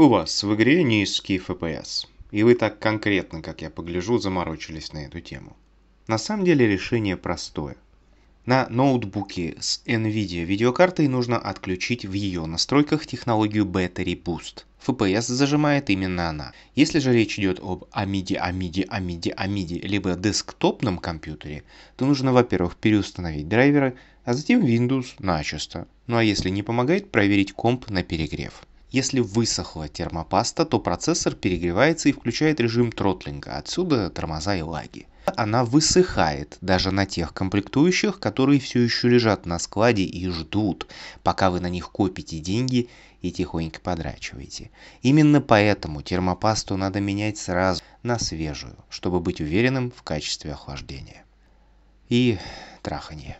У вас в игре низкий FPS. И вы так конкретно, как я погляжу, заморочились на эту тему. На самом деле решение простое. На ноутбуке с NVIDIA видеокартой нужно отключить в ее настройках технологию Battery Boost. FPS зажимает именно она. Если же речь идет об AMIDI, AMIDI, AMIDI, AMIDI, либо десктопном компьютере, то нужно, во-первых, переустановить драйверы, а затем Windows начисто. Ну а если не помогает, проверить комп на перегрев. Если высохла термопаста, то процессор перегревается и включает режим тротлинга, отсюда тормоза и лаги. Она высыхает даже на тех комплектующих, которые все еще лежат на складе и ждут, пока вы на них копите деньги и тихонько подрачиваете. Именно поэтому термопасту надо менять сразу на свежую, чтобы быть уверенным в качестве охлаждения. И трахание.